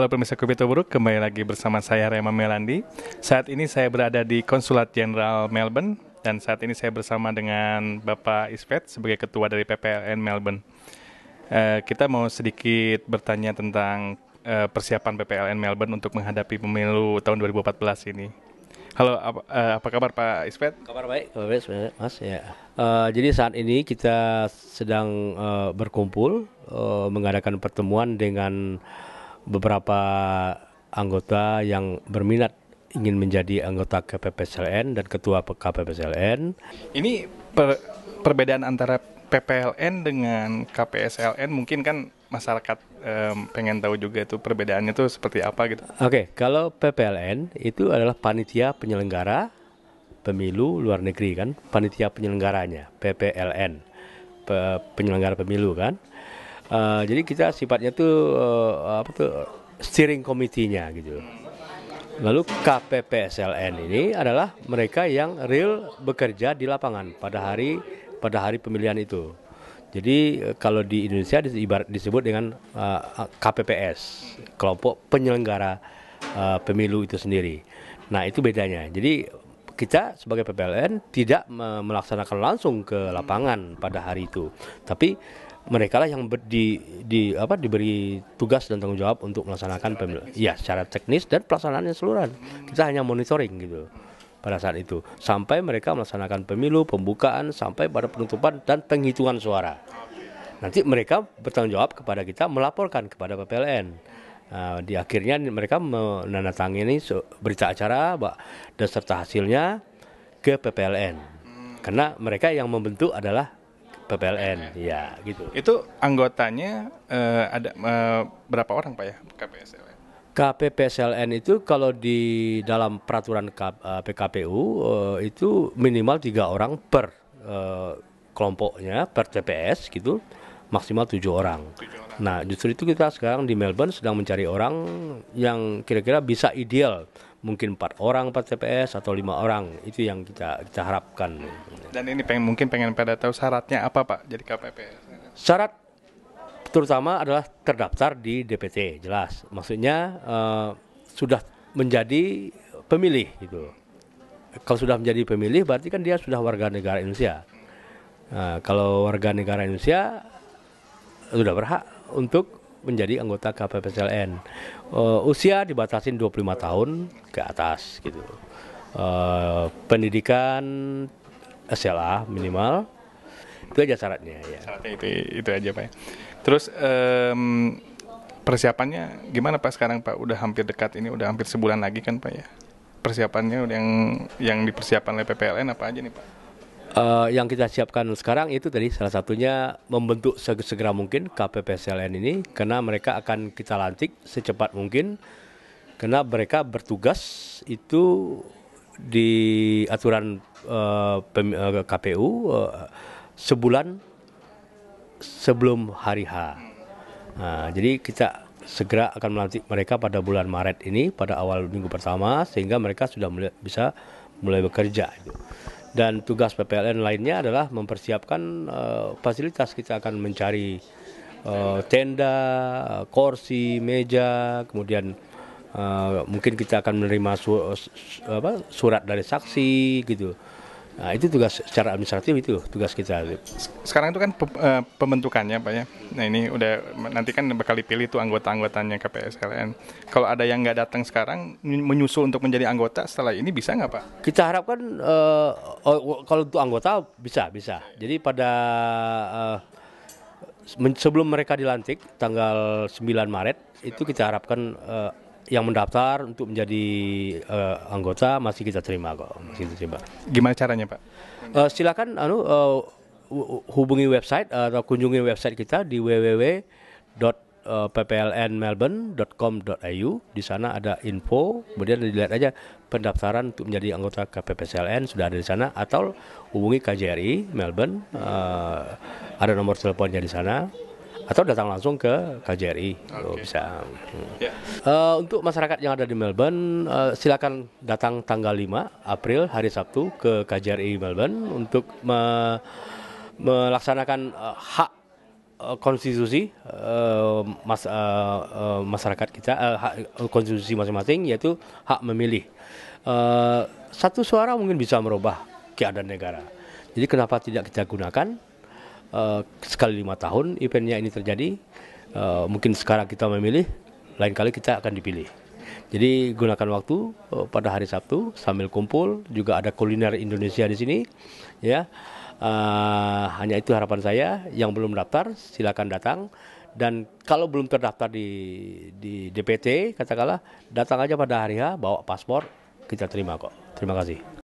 Halo pemirsa Kupito Buruk, kembali lagi bersama saya Rema Melandi. Saat ini saya berada di Konsulat Jenderal Melbourne dan saat ini saya bersama dengan Bapak Ispet sebagai ketua dari PPLN Melbourne. Uh, kita mau sedikit bertanya tentang uh, persiapan PPLN Melbourne untuk menghadapi pemilu tahun 2014 ini. Halo, apa, uh, eh, apa kabar Pak Ispet? Kabar baik, kabar baik Mas ya. Uh, jadi saat ini kita sedang uh, berkumpul uh, mengadakan pertemuan dengan beberapa anggota yang berminat ingin menjadi anggota KPPSLN dan ketua KPPSLN. Ini per perbedaan antara PPLN dengan KPSLN mungkin kan masyarakat um, pengen tahu juga itu perbedaannya itu seperti apa gitu. Oke, okay, kalau PPLN itu adalah panitia penyelenggara pemilu luar negeri kan, panitia penyelenggaranya PPLN, pe penyelenggara pemilu kan. Uh, jadi kita sifatnya tuh uh, apa tuh steering komitinya gitu. Lalu KPPSLN ini adalah mereka yang real bekerja di lapangan pada hari pada hari pemilihan itu. Jadi eh, kalau di Indonesia disebut dengan uh, KPPS, kelompok penyelenggara uh, pemilu itu sendiri. Nah, itu bedanya. Jadi kita sebagai PPLN tidak melaksanakan langsung ke lapangan pada hari itu. Tapi mereka lah yang ber, di, di apa diberi tugas dan tanggung jawab untuk melaksanakan pemilu. Ya, secara teknis dan pelaksanaannya seluruhan. Hmm. Kita hanya monitoring gitu pada saat itu sampai mereka melaksanakan pemilu, pembukaan sampai pada penutupan dan penghitungan suara. Nanti mereka bertanggung jawab kepada kita melaporkan kepada PPLN. Nah, di akhirnya mereka menandatangani berita acara dan serta hasilnya ke PPLN. Hmm. Karena mereka yang membentuk adalah PPLN, ya gitu. Itu anggotanya uh, ada uh, berapa orang pak ya KPSLN? KPPSLN itu kalau di dalam peraturan K, uh, eh, PKPU uh, itu minimal tiga orang per uh, kelompoknya per TPS gitu maksimal tujuh orang. orang. Nah justru itu kita sekarang di Melbourne sedang mencari orang yang kira-kira bisa ideal mungkin empat orang empat TPS atau lima orang itu yang kita kita harapkan. Dan ini pengen mungkin pengen pada tahu syaratnya apa pak jadi KPPS? Syarat terutama adalah terdaftar di DPT jelas maksudnya uh, sudah menjadi pemilih gitu. Kalau sudah menjadi pemilih berarti kan dia sudah warga negara Indonesia. Nah, kalau warga negara Indonesia sudah berhak untuk menjadi anggota KPPSLN. Uh, eh, usia dibatasi 25 tahun ke atas gitu. Uh, pendidikan SLA minimal itu aja syaratnya ya. Syaratnya itu itu aja pak. Ya. Terus um, persiapannya gimana pak sekarang pak? Udah hampir dekat ini, udah hampir sebulan lagi kan pak ya? Persiapannya yang yang dipersiapkan oleh PPLN apa aja nih pak? uh, yang kita siapkan sekarang itu tadi salah satunya membentuk segera mungkin KPPSLN ini karena mereka akan kita lantik secepat mungkin karena mereka bertugas itu di aturan uh, eh, eh, KPU uh, sebulan sebelum hari H. Nah, jadi kita segera akan melantik mereka pada bulan Maret ini pada awal minggu pertama sehingga mereka sudah mulai, bisa mulai bekerja. Gitu. Dan tugas PPLN lainnya adalah mempersiapkan uh, fasilitas. Kita akan mencari uh, tenda, uh, kursi, meja, kemudian uh, mungkin kita akan menerima su apa, surat dari saksi gitu. Nah, itu tugas secara administratif itu tugas kita. Sekarang itu kan eh, pembentukannya Pak ya. Nah, ini udah nanti kan bakal dipilih tuh anggota-anggotanya KPSLN. Kalau ada yang nggak datang sekarang menyusul untuk menjadi anggota setelah ini bisa nggak Pak? Kita harapkan uh, kalau untuk anggota bisa, bisa. Jadi pada uh, sebelum mereka dilantik tanggal 9 Maret itu kita harapkan uh, yang mendaftar untuk menjadi uh, anggota masih kita terima kok, masih kita terima. Gimana caranya, Pak? Uh, silakan anu uh, hubungi website atau kunjungi website kita di www.pplnmelbourne.com.au. Di sana ada info, kemudian dilihat aja pendaftaran untuk menjadi anggota KPPCLN sudah ada di sana atau hubungi KJRI Melbourne uh, ada nomor teleponnya di sana atau datang langsung ke KJRI okay. Oh, kalau bisa. Hmm. Ya. Yeah. Uh, untuk masyarakat yang ada di Melbourne uh, silakan datang tanggal 5 April hari Sabtu ke KJRI Melbourne untuk me melaksanakan uh, hak eh, konstitusi uh, mas, uh, uh, masyarakat kita uh, hak konstitusi masing-masing yaitu hak memilih uh, satu suara mungkin bisa merubah keadaan negara jadi kenapa tidak kita gunakan uh, sekali lima tahun eventnya ini terjadi. Uh, mungkin sekarang kita memilih, lain kali kita akan dipilih. Jadi gunakan waktu uh, pada hari Sabtu sambil kumpul juga ada kuliner Indonesia di sini, ya. Uh, hanya itu harapan saya. Yang belum daftar silakan datang dan kalau belum terdaftar di di DPT katakanlah datang aja pada hari H bawa paspor kita terima kok. Terima kasih.